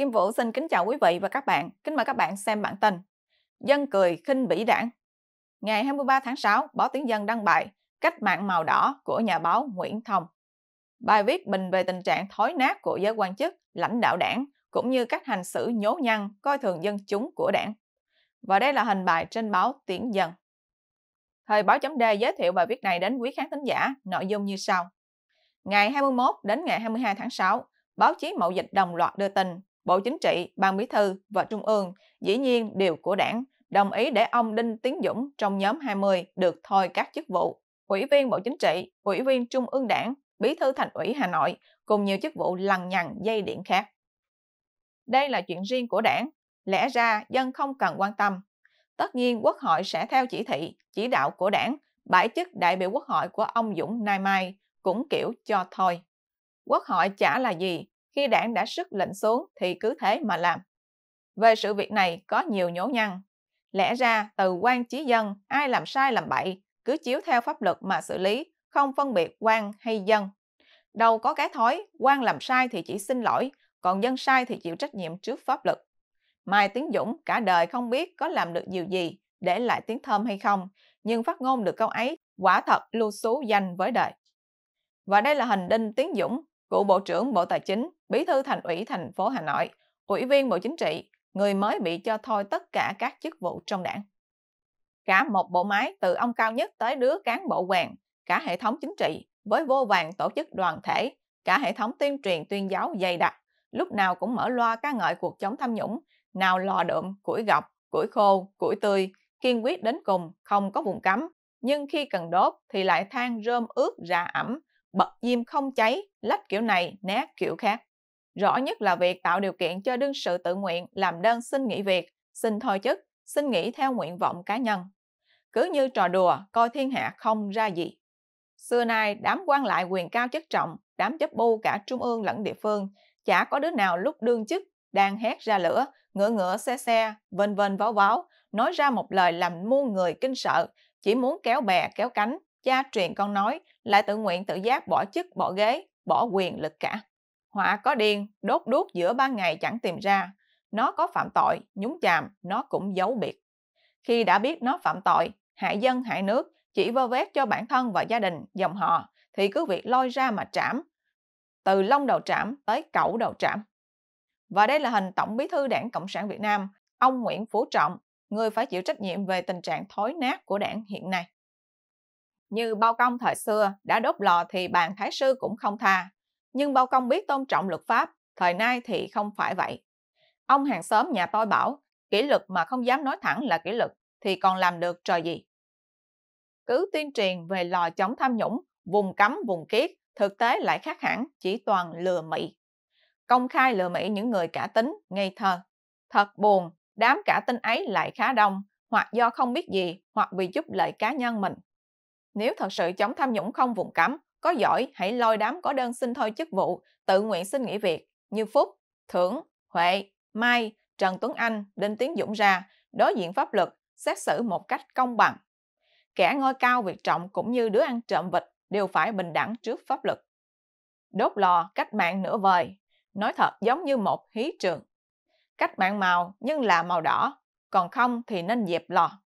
Kim Vũ xin kính chào quý vị và các bạn. Kính mời các bạn xem bản tin. Dân cười khinh bỉ đảng. Ngày 23 tháng 6, báo Tiếng Dân đăng bài Cách mạng màu đỏ của nhà báo Nguyễn Thông. Bài viết bình về tình trạng thối nát của giới quan chức, lãnh đạo đảng, cũng như cách hành xử nhố nhăn, coi thường dân chúng của đảng. Và đây là hình bài trên báo Tiếng Dân. Thời báo chấm D giới thiệu bài viết này đến quý khán thính giả, nội dung như sau. Ngày 21 đến ngày 22 tháng 6, báo chí mậu dịch đồng loạt đưa tin Bộ Chính trị, Ban Bí thư và Trung ương dĩ nhiên đều của đảng, đồng ý để ông Đinh Tiến Dũng trong nhóm 20 được thôi các chức vụ. Ủy viên Bộ Chính trị, Ủy viên Trung ương Đảng, Bí thư Thành ủy Hà Nội cùng nhiều chức vụ lằng nhằng dây điện khác. Đây là chuyện riêng của đảng, lẽ ra dân không cần quan tâm. Tất nhiên Quốc hội sẽ theo chỉ thị, chỉ đạo của đảng, bãi chức đại biểu Quốc hội của ông Dũng nay mai cũng kiểu cho thôi. Quốc hội chả là gì, khi đảng đã sức lệnh xuống thì cứ thế mà làm. Về sự việc này có nhiều nhố nhăn. Lẽ ra từ quan chí dân, ai làm sai làm bậy, cứ chiếu theo pháp luật mà xử lý, không phân biệt quan hay dân. Đâu có cái thói, quan làm sai thì chỉ xin lỗi, còn dân sai thì chịu trách nhiệm trước pháp luật. Mai Tiến Dũng cả đời không biết có làm được điều gì để lại tiếng thơm hay không, nhưng phát ngôn được câu ấy quả thật lưu xú danh với đời. Và đây là hình đinh Tiến Dũng, cựu Bộ trưởng Bộ Tài chính, Bí thư Thành ủy thành phố Hà Nội, Ủy viên Bộ Chính trị, người mới bị cho thôi tất cả các chức vụ trong đảng. Cả một bộ máy từ ông cao nhất tới đứa cán bộ hoàng, cả hệ thống chính trị với vô vàng tổ chức đoàn thể, cả hệ thống tuyên truyền tuyên giáo dày đặc, lúc nào cũng mở loa ca ngợi cuộc chống tham nhũng, nào lò đượm, củi gọc, củi khô, củi tươi, kiên quyết đến cùng, không có vùng cấm. Nhưng khi cần đốt thì lại than rơm ướt ra ẩm, bật diêm không cháy, lách kiểu này, né kiểu khác. Rõ nhất là việc tạo điều kiện cho đương sự tự nguyện làm đơn xin nghỉ việc, xin thôi chức, xin nghỉ theo nguyện vọng cá nhân. Cứ như trò đùa, coi thiên hạ không ra gì. Xưa nay, đám quan lại quyền cao chức trọng, đám chấp bu cả trung ương lẫn địa phương, chả có đứa nào lúc đương chức đang hét ra lửa, ngựa ngựa xe xe, vân vân váo váo, nói ra một lời làm muôn người kinh sợ, chỉ muốn kéo bè kéo cánh, cha truyền con nói, lại tự nguyện tự giác bỏ chức, bỏ ghế, bỏ quyền lực cả. Họa có điên, đốt đuốc giữa ban ngày chẳng tìm ra. Nó có phạm tội, nhúng chàm, nó cũng giấu biệt. Khi đã biết nó phạm tội, hại dân hại nước, chỉ vơ vét cho bản thân và gia đình, dòng họ, thì cứ việc lôi ra mà trảm. Từ lông đầu trảm tới cẩu đầu trảm. Và đây là hình Tổng bí thư đảng Cộng sản Việt Nam, ông Nguyễn Phú Trọng, người phải chịu trách nhiệm về tình trạng thối nát của đảng hiện nay. Như bao công thời xưa, đã đốt lò thì bàn thái sư cũng không tha, nhưng Bao Công biết tôn trọng luật pháp, thời nay thì không phải vậy. Ông hàng xóm nhà tôi bảo, kỷ luật mà không dám nói thẳng là kỷ luật thì còn làm được trò gì. Cứ tuyên truyền về lò chống tham nhũng, vùng cấm vùng kiết, thực tế lại khác hẳn, chỉ toàn lừa mị. Công khai lừa mị những người cả tính, ngây thơ. Thật buồn, đám cả tin ấy lại khá đông, hoặc do không biết gì, hoặc vì giúp lợi cá nhân mình. Nếu thật sự chống tham nhũng không vùng cấm, có giỏi hãy lôi đám có đơn xin thôi chức vụ, tự nguyện xin nghỉ việc như Phúc, Thưởng, Huệ, Mai, Trần Tuấn Anh, Đinh Tiến Dũng ra, đối diện pháp luật, xét xử một cách công bằng. Kẻ ngôi cao việc trọng cũng như đứa ăn trộm vịt đều phải bình đẳng trước pháp luật. Đốt lò cách mạng nửa vời, nói thật giống như một hí trường. Cách mạng màu nhưng là màu đỏ, còn không thì nên dẹp lò.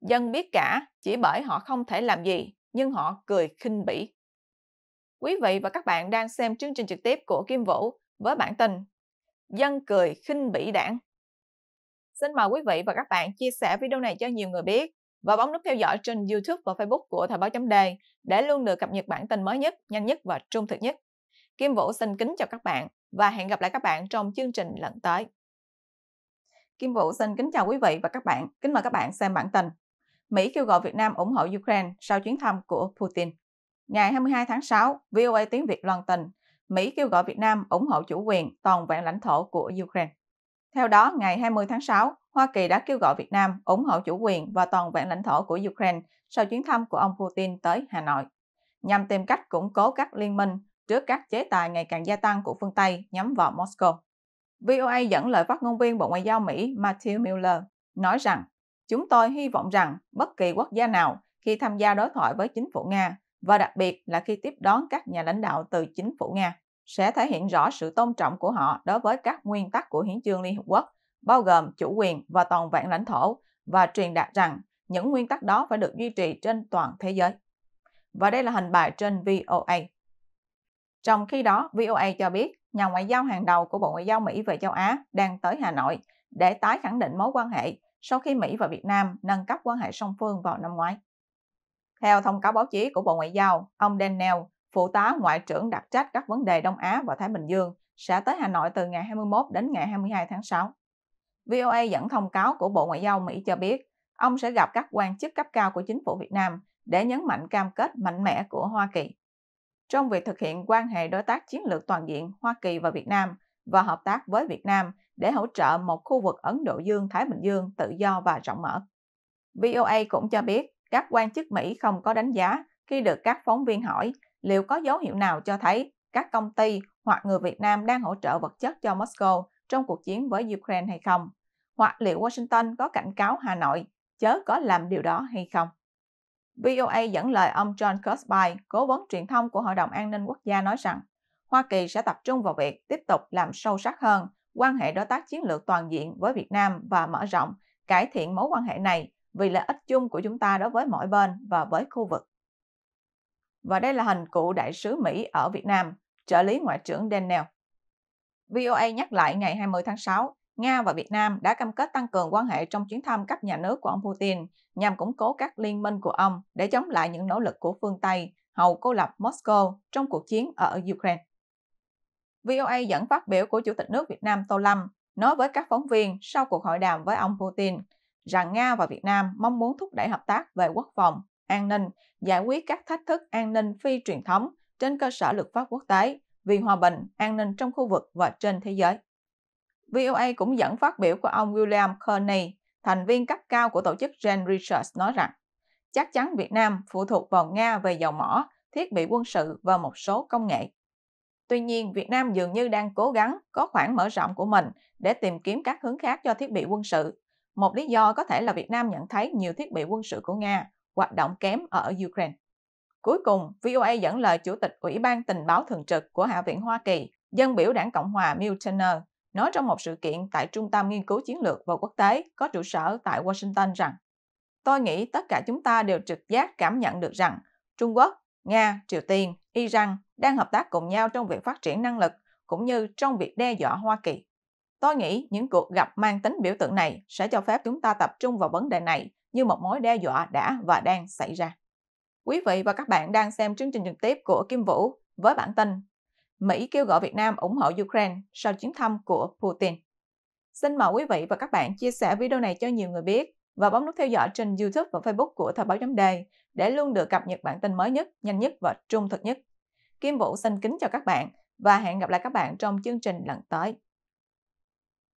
Dân biết cả, chỉ bởi họ không thể làm gì, nhưng họ cười khinh bỉ. Quý vị và các bạn đang xem chương trình trực tiếp của Kim Vũ với bản tin Dân cười khinh bỉ đảng. Xin mời quý vị và các bạn chia sẻ video này cho nhiều người biết và bấm nút theo dõi trên YouTube và Facebook của Thời báo chấm đề để luôn được cập nhật bản tin mới nhất, nhanh nhất và trung thực nhất. Kim Vũ xin kính chào các bạn và hẹn gặp lại các bạn trong chương trình lần tới. Kim Vũ xin kính chào quý vị và các bạn. Kính mời các bạn xem bản tin. Mỹ kêu gọi Việt Nam ủng hộ Ukraine sau chuyến thăm của Putin. Ngày 22 tháng 6, VOA tiếng Việt loan tin, Mỹ kêu gọi Việt Nam ủng hộ chủ quyền toàn vẹn lãnh thổ của Ukraine. Theo đó, ngày 20 tháng 6, Hoa Kỳ đã kêu gọi Việt Nam ủng hộ chủ quyền và toàn vẹn lãnh thổ của Ukraine sau chuyến thăm của ông Putin tới Hà Nội, nhằm tìm cách củng cố các liên minh trước các chế tài ngày càng gia tăng của phương Tây nhắm vào Moscow. VOA dẫn lời phát ngôn viên Bộ Ngoại giao Mỹ Matthew Miller nói rằng Chúng tôi hy vọng rằng bất kỳ quốc gia nào khi tham gia đối thoại với chính phủ Nga và đặc biệt là khi tiếp đón các nhà lãnh đạo từ chính phủ Nga, sẽ thể hiện rõ sự tôn trọng của họ đối với các nguyên tắc của hiến chương Liên Hợp Quốc, bao gồm chủ quyền và toàn vẹn lãnh thổ, và truyền đạt rằng những nguyên tắc đó phải được duy trì trên toàn thế giới. Và đây là hình bài trên VOA. Trong khi đó, VOA cho biết nhà ngoại giao hàng đầu của Bộ Ngoại giao Mỹ về châu Á đang tới Hà Nội để tái khẳng định mối quan hệ sau khi Mỹ và Việt Nam nâng cấp quan hệ song phương vào năm ngoái. Theo thông cáo báo chí của Bộ Ngoại giao, ông Daniel, phụ tá Ngoại trưởng đặc trách các vấn đề Đông Á và Thái Bình Dương, sẽ tới Hà Nội từ ngày 21 đến ngày 22 tháng 6. VOA dẫn thông cáo của Bộ Ngoại giao Mỹ cho biết, ông sẽ gặp các quan chức cấp cao của chính phủ Việt Nam để nhấn mạnh cam kết mạnh mẽ của Hoa Kỳ trong việc thực hiện quan hệ đối tác chiến lược toàn diện Hoa Kỳ và Việt Nam và hợp tác với Việt Nam để hỗ trợ một khu vực Ấn Độ Dương-Thái Bình Dương tự do và rộng mở. VOA cũng cho biết các quan chức Mỹ không có đánh giá khi được các phóng viên hỏi liệu có dấu hiệu nào cho thấy các công ty hoặc người Việt Nam đang hỗ trợ vật chất cho Moscow trong cuộc chiến với Ukraine hay không, hoặc liệu Washington có cảnh cáo Hà Nội chớ có làm điều đó hay không. VOA dẫn lời ông John Kirby, cố vấn truyền thông của Hội đồng An ninh Quốc gia nói rằng Hoa Kỳ sẽ tập trung vào việc tiếp tục làm sâu sắc hơn quan hệ đối tác chiến lược toàn diện với Việt Nam và mở rộng, cải thiện mối quan hệ này vì lợi ích chung của chúng ta đối với mỗi bên và với khu vực. Và đây là hình cựu đại sứ Mỹ ở Việt Nam, trợ lý ngoại trưởng Daniel. VOA nhắc lại ngày 20 tháng 6, Nga và Việt Nam đã cam kết tăng cường quan hệ trong chuyến thăm cấp nhà nước của ông Putin nhằm củng cố các liên minh của ông để chống lại những nỗ lực của phương Tây hầu cô lập Moscow trong cuộc chiến ở Ukraine. VOA dẫn phát biểu của Chủ tịch nước Việt Nam Tô Lâm nói với các phóng viên sau cuộc hội đàm với ông Putin – rằng Nga và Việt Nam mong muốn thúc đẩy hợp tác về quốc phòng, an ninh, giải quyết các thách thức an ninh phi truyền thống trên cơ sở luật pháp quốc tế vì hòa bình, an ninh trong khu vực và trên thế giới. VOA cũng dẫn phát biểu của ông William Kearney, thành viên cấp cao của tổ chức Gen Research nói rằng chắc chắn Việt Nam phụ thuộc vào Nga về dầu mỏ, thiết bị quân sự và một số công nghệ. Tuy nhiên, Việt Nam dường như đang cố gắng có khoảng mở rộng của mình để tìm kiếm các hướng khác cho thiết bị quân sự một lý do có thể là Việt Nam nhận thấy nhiều thiết bị quân sự của Nga hoạt động kém ở Ukraine. Cuối cùng, VOA dẫn lời Chủ tịch Ủy ban Tình báo Thường trực của Hạ viện Hoa Kỳ, dân biểu đảng Cộng hòa Mill nói trong một sự kiện tại Trung tâm Nghiên cứu Chiến lược và Quốc tế có trụ sở tại Washington rằng Tôi nghĩ tất cả chúng ta đều trực giác cảm nhận được rằng Trung Quốc, Nga, Triều Tiên, Iran đang hợp tác cùng nhau trong việc phát triển năng lực cũng như trong việc đe dọa Hoa Kỳ. Tôi nghĩ những cuộc gặp mang tính biểu tượng này sẽ cho phép chúng ta tập trung vào vấn đề này như một mối đe dọa đã và đang xảy ra. Quý vị và các bạn đang xem chương trình trực tiếp của Kim Vũ với bản tin Mỹ kêu gọi Việt Nam ủng hộ Ukraine sau chuyến thăm của Putin. Xin mời quý vị và các bạn chia sẻ video này cho nhiều người biết và bấm nút theo dõi trên YouTube và Facebook của Thời báo chấm đề để luôn được cập nhật bản tin mới nhất, nhanh nhất và trung thực nhất. Kim Vũ xin kính chào các bạn và hẹn gặp lại các bạn trong chương trình lần tới.